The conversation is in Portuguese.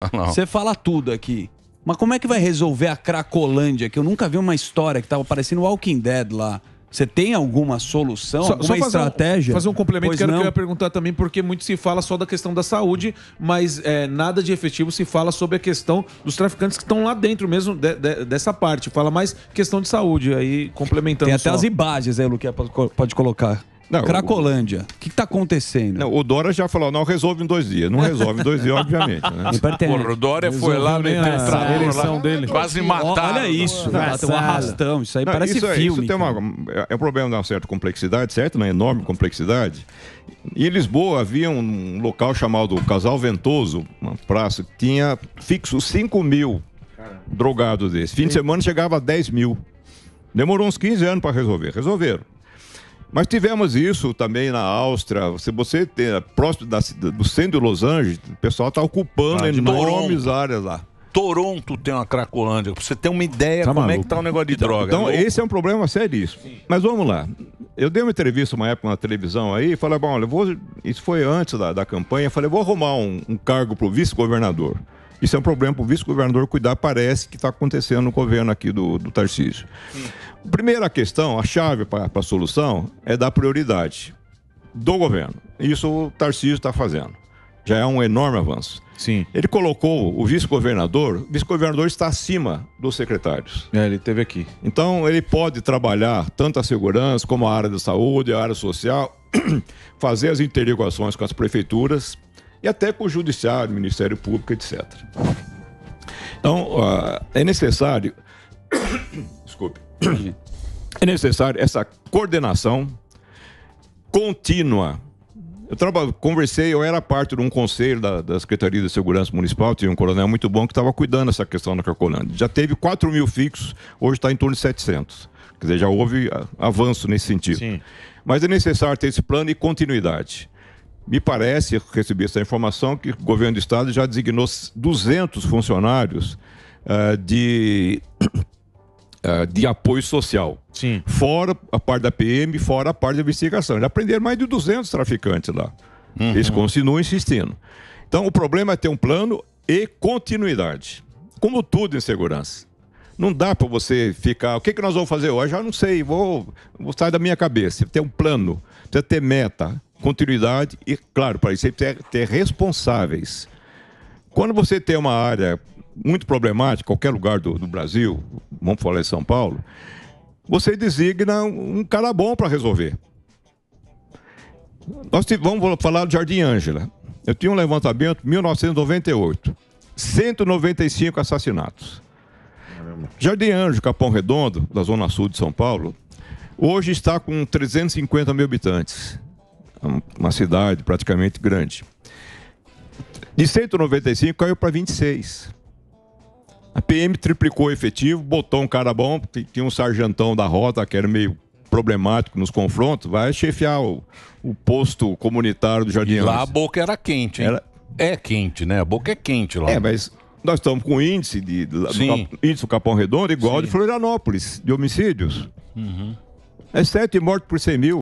Ah, Você fala tudo aqui. Mas como é que vai resolver a Cracolândia? Que eu nunca vi uma história que tava parecendo Walking Dead lá. Você tem alguma solução, só, alguma só fazer estratégia? Um, fazer um complemento, quero que eu ia perguntar também, porque muito se fala só da questão da saúde, mas é, nada de efetivo se fala sobre a questão dos traficantes que estão lá dentro mesmo de, de, dessa parte. Fala mais questão de saúde, aí complementando Tem até só. as imagens aí, Luque, pode colocar. Não, Cracolândia. O que está acontecendo? Não, o Dória já falou, não resolve em dois dias. Não resolve em dois dias, obviamente. Né? Porra, o Dória foi lá a eleição dele. Quase mataram. Olha né? isso, um arrastão. Isso aí não, parece isso é, filme. Isso tem uma, é, é um problema de uma certa complexidade, certo? Uma é enorme complexidade. em Lisboa havia um local chamado Casal Ventoso, uma praça que tinha fixo 5 mil drogados desses. Fim de semana chegava a 10 mil. Demorou uns 15 anos para resolver. Resolveram. Mas tivemos isso também na Áustria. Se você tem é, próximo da, do centro de Los Angeles, o pessoal está ocupando ah, enormes Toronto. áreas lá. Toronto tem uma cracolândia. você ter uma ideia tá como maluco. é que está o negócio de então, droga. Então, é esse é um problema sério Sim. Mas vamos lá. Eu dei uma entrevista uma época na televisão aí e falei, bom, olha, vou... isso foi antes da, da campanha, falei, vou arrumar um, um cargo o vice-governador. Isso é um problema para o vice-governador cuidar, parece que está acontecendo no governo aqui do, do Tarcísio. Sim. Hum. Primeira questão, a chave para a solução é dar prioridade do governo. Isso o Tarcísio está fazendo. Já é um enorme avanço. Sim. Ele colocou o vice-governador, o vice-governador está acima dos secretários. É, ele teve aqui. Então, ele pode trabalhar tanto a segurança como a área da saúde, a área social, fazer as interligações com as prefeituras, e até com o Judiciário, Ministério Público, etc. Então, uh, é necessário. Desculpe. É necessário essa coordenação contínua. Eu trabalho, conversei, eu era parte de um conselho da, da Secretaria de Segurança Municipal, tinha um coronel muito bom que estava cuidando dessa questão da Cacolândia. Já teve 4 mil fixos, hoje está em torno de 700. Quer dizer, já houve avanço nesse sentido. Sim. Mas é necessário ter esse plano e continuidade. Me parece, recebi essa informação, que o governo do estado já designou 200 funcionários uh, de, uh, de apoio social. Sim. Fora a parte da PM, fora a parte da investigação. Já prenderam mais de 200 traficantes lá. Uhum. Eles continuam insistindo. Então, o problema é ter um plano e continuidade. Como tudo em segurança. Não dá para você ficar. O que, que nós vamos fazer hoje? Eu ah, já não sei, vou, vou sair da minha cabeça. Ter um plano, precisa ter meta continuidade e, claro, para isso tem ter, ter responsáveis. Quando você tem uma área muito problemática, qualquer lugar do, do Brasil, vamos falar em São Paulo, você designa um, cara bom para resolver. Nós vamos falar do Jardim Ângela. Eu tinha um levantamento em 1998. 195 assassinatos. Caramba. Jardim Ângela, Capão Redondo, da Zona Sul de São Paulo, hoje está com 350 mil habitantes uma cidade praticamente grande. De 195 caiu para 26. A PM triplicou o efetivo, botou um cara bom, tinha um sargentão da rota que era meio problemático nos confrontos, vai chefiar o, o posto comunitário do Jardim. E lá a boca era quente, hein? Era... É quente, né? A boca é quente lá. É, mas nós estamos com índice de, do, índice do Capão Redondo igual Sim. de Florianópolis, de homicídios. Uhum. É sete mortes por 100 mil.